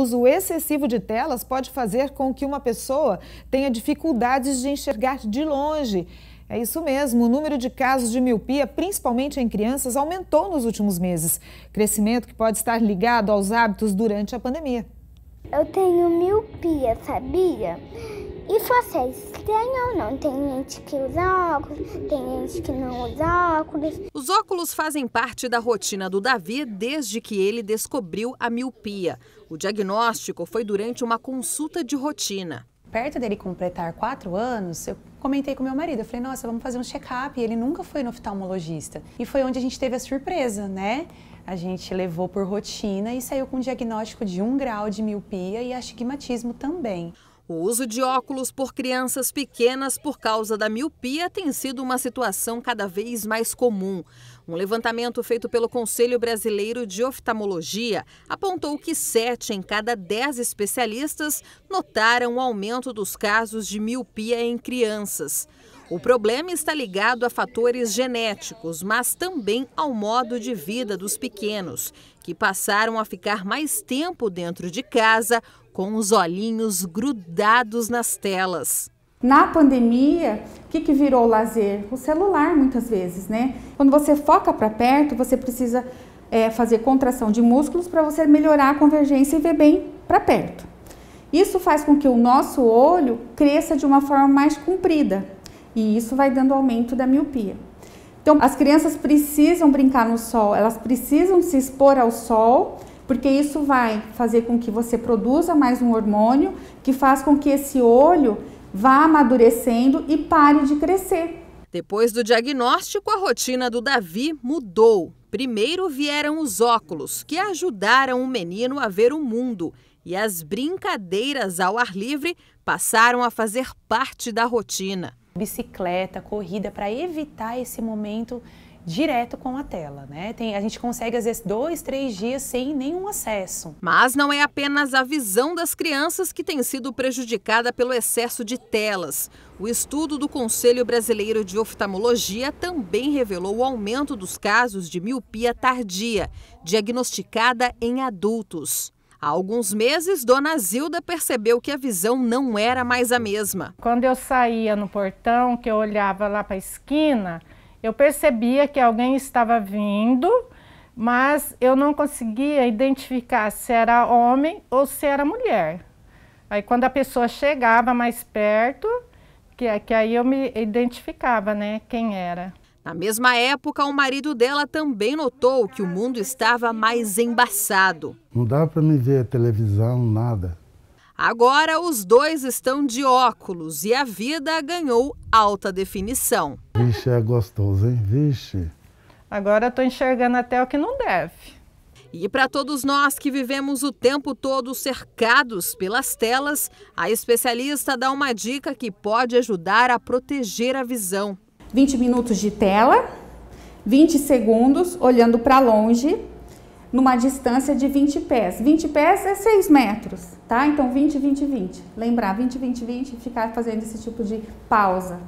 uso excessivo de telas pode fazer com que uma pessoa tenha dificuldades de enxergar de longe. É isso mesmo, o número de casos de miopia, principalmente em crianças, aumentou nos últimos meses. Crescimento que pode estar ligado aos hábitos durante a pandemia. Eu tenho miopia, sabia? E vocês, têm ou não? Tem gente que usa óculos, tem gente que não usa óculos. Os óculos fazem parte da rotina do Davi desde que ele descobriu a miopia. O diagnóstico foi durante uma consulta de rotina. Perto dele completar quatro anos, eu comentei com meu marido, eu falei, nossa, vamos fazer um check-up. ele nunca foi no oftalmologista. E foi onde a gente teve a surpresa, né? A gente levou por rotina e saiu com um diagnóstico de um grau de miopia e astigmatismo também. O uso de óculos por crianças pequenas por causa da miopia tem sido uma situação cada vez mais comum. Um levantamento feito pelo Conselho Brasileiro de Oftalmologia apontou que sete em cada dez especialistas notaram o aumento dos casos de miopia em crianças. O problema está ligado a fatores genéticos, mas também ao modo de vida dos pequenos, que passaram a ficar mais tempo dentro de casa com os olhinhos grudados nas telas. Na pandemia, o que, que virou o lazer? O celular, muitas vezes, né? Quando você foca para perto, você precisa é, fazer contração de músculos para você melhorar a convergência e ver bem para perto. Isso faz com que o nosso olho cresça de uma forma mais comprida, e isso vai dando aumento da miopia. Então, as crianças precisam brincar no sol, elas precisam se expor ao sol, porque isso vai fazer com que você produza mais um hormônio que faz com que esse olho vá amadurecendo e pare de crescer. Depois do diagnóstico, a rotina do Davi mudou. Primeiro vieram os óculos, que ajudaram o menino a ver o mundo, e as brincadeiras ao ar livre passaram a fazer parte da rotina bicicleta, corrida, para evitar esse momento direto com a tela, né? Tem, a gente consegue às vezes dois, três dias sem nenhum acesso. Mas não é apenas a visão das crianças que tem sido prejudicada pelo excesso de telas. O estudo do Conselho Brasileiro de Oftalmologia também revelou o aumento dos casos de miopia tardia, diagnosticada em adultos. Há alguns meses, Dona Zilda percebeu que a visão não era mais a mesma. Quando eu saía no portão, que eu olhava lá para a esquina, eu percebia que alguém estava vindo, mas eu não conseguia identificar se era homem ou se era mulher. Aí quando a pessoa chegava mais perto, que, que aí eu me identificava, né, quem era. Na mesma época, o marido dela também notou que o mundo estava mais embaçado. Não dava para me ver a televisão, nada. Agora os dois estão de óculos e a vida ganhou alta definição. Vixe, é gostoso, hein? Vixe. Agora estou enxergando até o que não deve. E para todos nós que vivemos o tempo todo cercados pelas telas, a especialista dá uma dica que pode ajudar a proteger a visão. 20 minutos de tela, 20 segundos olhando para longe, numa distância de 20 pés. 20 pés é 6 metros, tá? Então 20, 20, 20. Lembrar 20, 20, 20 e ficar fazendo esse tipo de pausa.